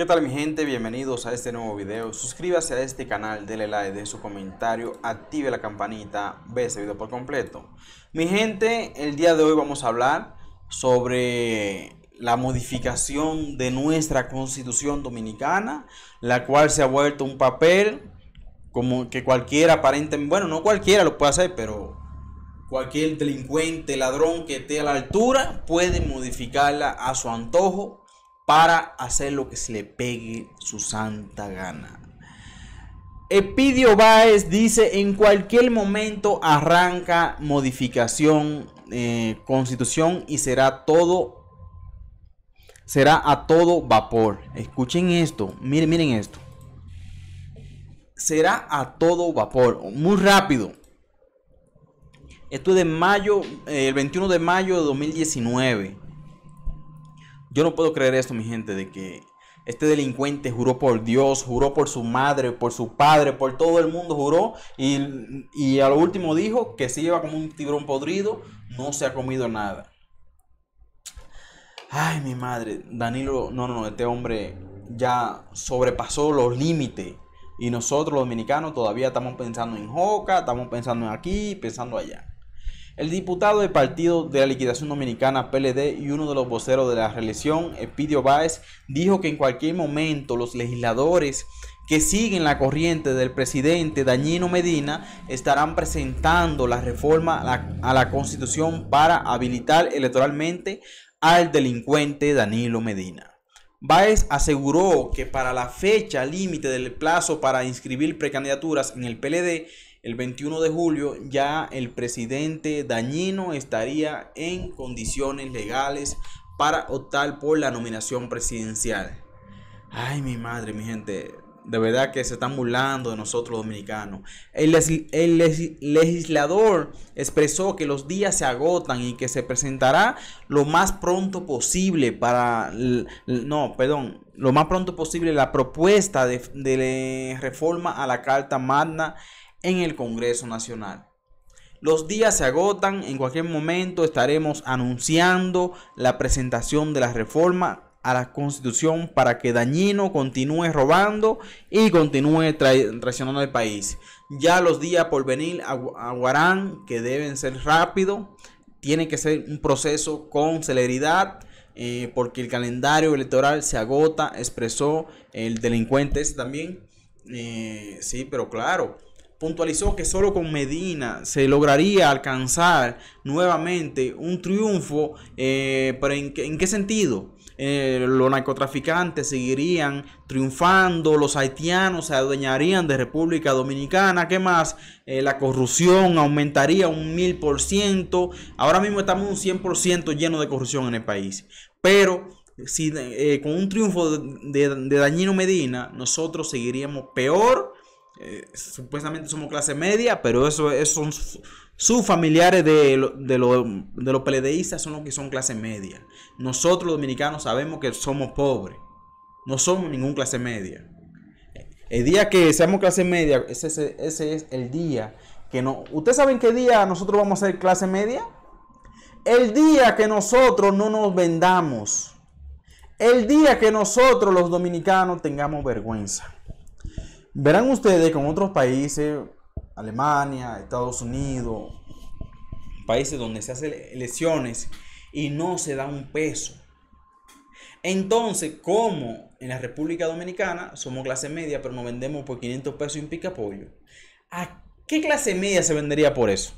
¿Qué tal mi gente? Bienvenidos a este nuevo video. Suscríbase a este canal, déle like, de su comentario, active la campanita, ve este video por completo. Mi gente, el día de hoy vamos a hablar sobre la modificación de nuestra constitución dominicana, la cual se ha vuelto un papel como que cualquiera aparentemente, bueno, no cualquiera lo puede hacer, pero cualquier delincuente, ladrón que esté a la altura puede modificarla a su antojo para hacer lo que se le pegue su santa gana. Epidio Baez dice, en cualquier momento arranca modificación, eh, constitución y será todo, será a todo vapor. Escuchen esto, miren, miren esto. Será a todo vapor, muy rápido. Esto es de mayo, eh, el 21 de mayo de 2019. Yo no puedo creer esto, mi gente, de que este delincuente juró por Dios, juró por su madre, por su padre, por todo el mundo, juró. Y, y a lo último dijo que si iba como un tiburón podrido, no se ha comido nada. Ay, mi madre, Danilo, no, no, este hombre ya sobrepasó los límites. Y nosotros los dominicanos todavía estamos pensando en Joca, estamos pensando en aquí, pensando allá. El diputado del Partido de la Liquidación Dominicana, PLD, y uno de los voceros de la reelección, Epidio Báez, dijo que en cualquier momento los legisladores que siguen la corriente del presidente Dañino Medina estarán presentando la reforma a la Constitución para habilitar electoralmente al delincuente Danilo Medina. Baez aseguró que para la fecha límite del plazo para inscribir precandidaturas en el PLD, el 21 de julio, ya el presidente Dañino estaría en condiciones legales para optar por la nominación presidencial. Ay, mi madre, mi gente de verdad que se están burlando de nosotros dominicanos. El, legislador expresó que los días se agotan y que se presentará lo más pronto posible para... No, perdón, lo más pronto posible la propuesta de reforma a la Carta Magna en el Congreso Nacional. Los días se agotan, en cualquier momento estaremos anunciando la presentación de la reforma a la constitución para que Dañino continúe robando y continúe traicionando al país. Ya los días por venir aguarán que deben ser rápidos, tiene que ser un proceso con celeridad. Eh, porque el calendario electoral se agota, expresó el delincuente también. Eh, sí, pero claro, puntualizó que solo con Medina se lograría alcanzar nuevamente un triunfo, eh, pero ¿en ¿en qué sentido? Eh, los narcotraficantes seguirían triunfando, los haitianos se adueñarían de República Dominicana, ¿qué más? Eh, la corrupción aumentaría un mil por ciento. Ahora mismo estamos un 100% lleno de corrupción en el país. Pero si, eh, con un triunfo de Dañino Medina, nosotros seguiríamos peor eh, supuestamente somos clase media, pero eso, son sus familiares de, los peledeístas son los que son clase media. Nosotros los dominicanos sabemos que somos pobres. No somos ningún clase media. El día que seamos clase media, ese, ese es el día que no... ¿Ustedes saben qué día nosotros vamos a ser clase media? El día que nosotros no nos vendamos. El día que nosotros los dominicanos tengamos vergüenza. Verán ustedes con otros países, Alemania, Estados Unidos, países donde se hacen elecciones y no se da un peso. Entonces, como en la República Dominicana somos clase media, pero nos vendemos por 500 pesos y un pica pollo, ¿a qué clase media se vendería por eso?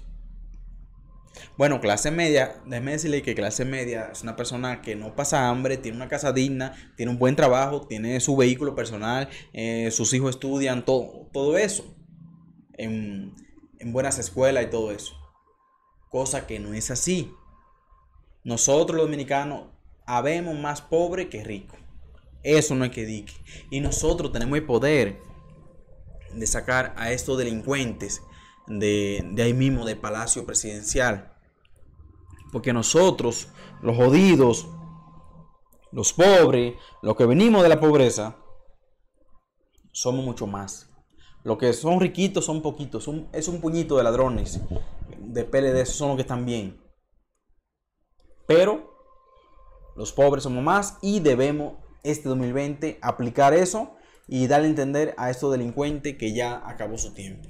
Bueno, clase media, déjeme decirle que clase media es una persona que no pasa hambre, tiene una casa digna, tiene un buen trabajo, tiene su vehículo personal, eh, sus hijos estudian, todo, todo eso. En, en buenas escuelas y todo eso. Cosa que no es así. Nosotros los dominicanos habemos más pobre que rico. Eso no hay que dique. Y nosotros tenemos el poder de sacar a estos delincuentes de, ahí mismo, de Palacio Presidencial. Porque nosotros, los jodidos, los pobres, los que venimos de la pobreza, somos mucho más. Los que son riquitos son poquitos, es un puñito de ladrones, de PLD, esos son los que están bien. Pero los pobres somos más y debemos este 2020 aplicar eso y darle a entender a estos delincuentes que ya acabó su tiempo.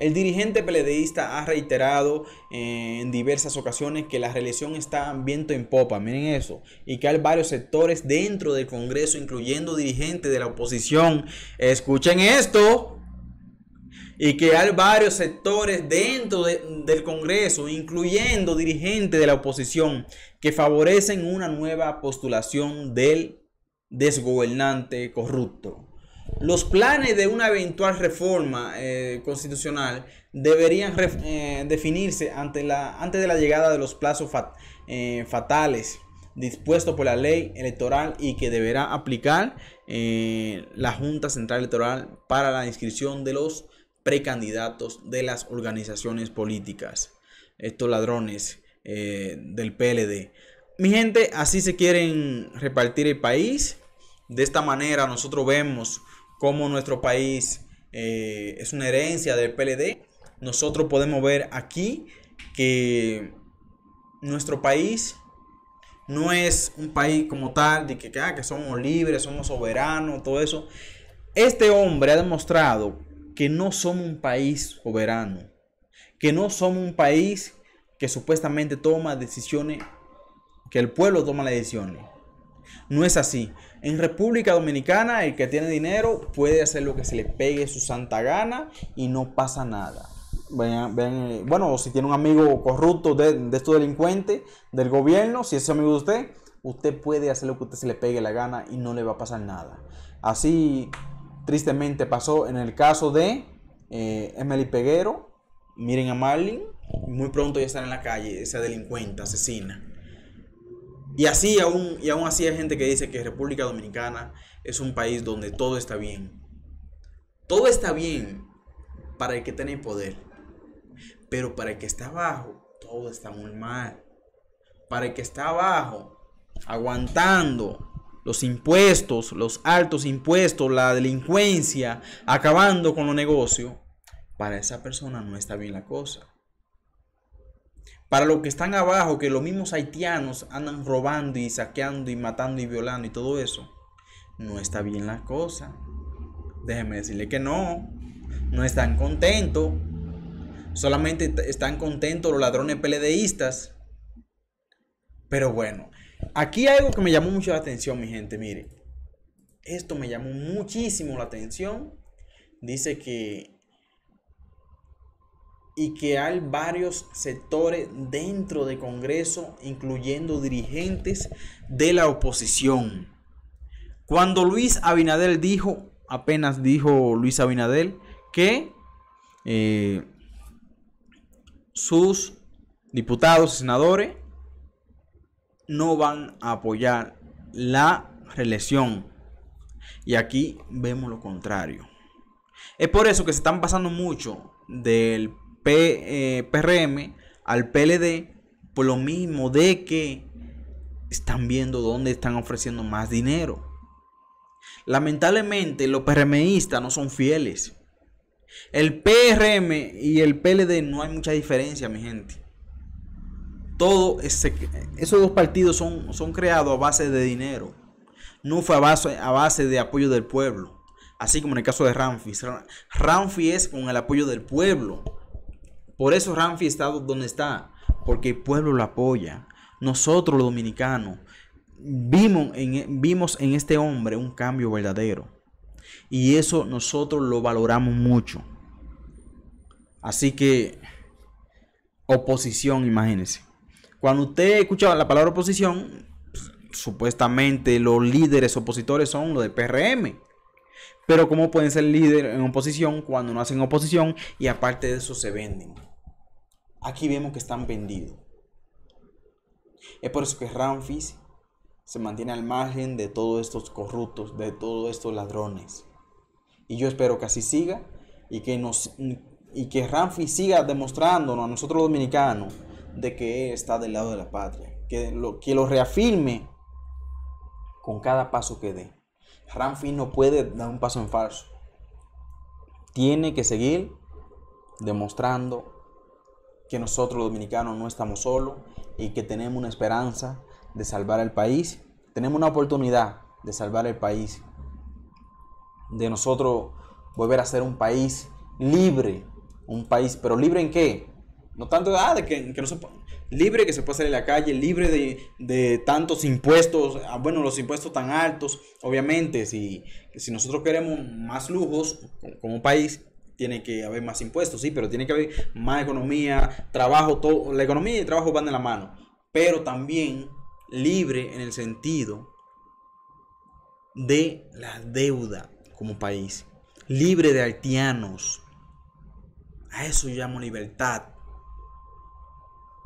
El dirigente peledeísta ha reiterado eh, en diversas ocasiones que la reelección está viento en popa, miren eso, y que hay varios sectores dentro del Congreso, incluyendo dirigentes de la oposición, escuchen esto, y que hay varios sectores dentro del Congreso, incluyendo dirigentes de la oposición, que favorecen una nueva postulación del desgobernante corrupto. Los planes de una eventual reforma eh, constitucional deberían eh, definirse ante la, antes de la llegada de los plazos eh, fatales dispuestos por la ley electoral y que deberá aplicar la Junta Central Electoral para la inscripción de los precandidatos de las organizaciones políticas. Estos ladrones del PLD. Mi gente, así se quieren repartir el país. De esta manera nosotros vemos como nuestro país eh, es una herencia del PLD, nosotros podemos ver aquí que nuestro país no es un país como tal, de que, ah, que somos libres, somos soberanos, todo eso. Este hombre ha demostrado que no somos un país soberano, que no somos un país que supuestamente toma decisiones, que el pueblo toma las decisiones. No es así. En República Dominicana el que tiene dinero puede hacer lo que se le pegue su santa gana y no pasa nada. Eh, bueno, si tiene un amigo corrupto de, de estos delincuentes del gobierno, si es amigo de usted, usted puede hacer lo que usted se le pegue la gana y no le va a pasar nada. Así tristemente pasó en el caso de eh, Emily Peguero. Miren a Marlin, muy pronto ya estará en la calle, esa delincuente, asesina. Y así aún, y aún así hay gente que dice que República Dominicana es un país donde todo está bien. Todo está bien para el que tiene poder. Pero para el que está abajo, todo está muy mal. Para el que está abajo, aguantando los impuestos, los altos impuestos, la delincuencia, acabando con los negocios, para esa persona no está bien la cosa. Para los que están abajo, que los mismos haitianos andan robando y saqueando y matando y violando y todo eso, no está bien la cosa. Déjenme decirle que no. No están contentos. Solamente están contentos los ladrones peledeístas. Pero bueno, aquí hay algo que me llamó mucho la atención, mi gente. Mire, esto me llamó muchísimo la atención. Dice que y que hay varios sectores dentro del Congreso, incluyendo dirigentes de la oposición. Cuando Luis Abinadel dijo, apenas dijo Luis Abinadel, que eh, sus diputados y senadores no van a apoyar la reelección. Y aquí vemos lo contrario. Es por eso que se están pasando mucho del PRM eh, al PLD por lo mismo de que están viendo dónde están ofreciendo más dinero. Lamentablemente los PRMistas no son fieles. El PRM y el PLD no hay mucha diferencia, mi gente. Todo esos dos partidos son, son creados a base de dinero. No fue a base, a base de apoyo del pueblo. Así como en el caso de Ramfi. Ramfis es con el apoyo del pueblo. Por eso Ramfi está donde está, porque el pueblo lo apoya. Nosotros los dominicanos vimos en, vimos en este hombre un cambio verdadero. Y eso nosotros lo valoramos mucho. Así que, oposición, imagínense. Cuando usted escucha la palabra oposición, pues, supuestamente los líderes opositores son los de PRM. Pero ¿cómo pueden ser líderes en oposición cuando no hacen oposición y aparte de eso se venden? Aquí vemos que están vendidos. Es por eso que Ramfis se mantiene al margen de todos estos corruptos, de todos estos ladrones. Y yo espero que así siga y que, nos, y que Ramfis siga demostrándonos a nosotros dominicanos de que está del lado de la patria. Que lo, que lo reafirme con cada paso que dé. Ramfis no puede dar un paso en falso. Tiene que seguir demostrando que nosotros los dominicanos no estamos solos y que tenemos una esperanza de salvar al país. Tenemos una oportunidad de salvar el país, de nosotros volver a ser un país libre, un país, pero libre en qué? No tanto ah, de que, libre que se pueda salir a la calle, libre de, tantos impuestos, ah, bueno, los impuestos tan altos, obviamente, si, si nosotros queremos más lujos como país, tiene que haber más impuestos, sí, pero tiene que haber más economía, trabajo, todo, la economía y el trabajo van de la mano, pero también libre en el sentido de la deuda como país, libre de haitianos. A eso llamo libertad.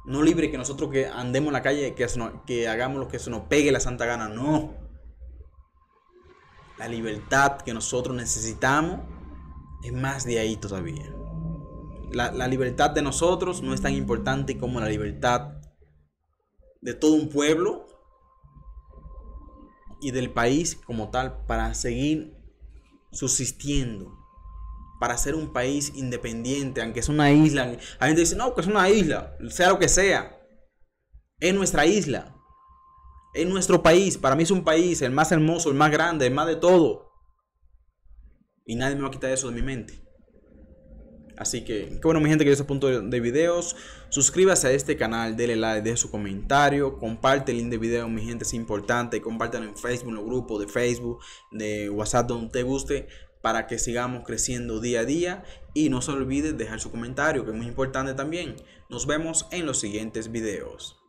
No libre que nosotros que andemos en la calle, que, que hagamos lo que se nos pegue la santa gana, no. La libertad que nosotros necesitamos es más de ahí todavía. La, libertad de nosotros no es tan importante como la libertad de todo un pueblo y del país como tal para seguir subsistiendo, para ser un país independiente, aunque es una isla. La gente dice, no, que es una isla, sea lo que sea. Es nuestra isla, es nuestro país, para mí es un país, el más hermoso, el más grande, el más de todo. Y nadie me va a quitar eso de mi mente. Así que, qué bueno, mi gente, que es el punto de videos. Suscríbase a este canal, dele like, deje su comentario, comparte el link de video, mi gente, es importante. Compártelo en Facebook, en los grupos de Facebook, de WhatsApp, donde te guste, para que sigamos creciendo día a día. Y no se olvide dejar su comentario, que es muy importante también. Nos vemos en los siguientes videos.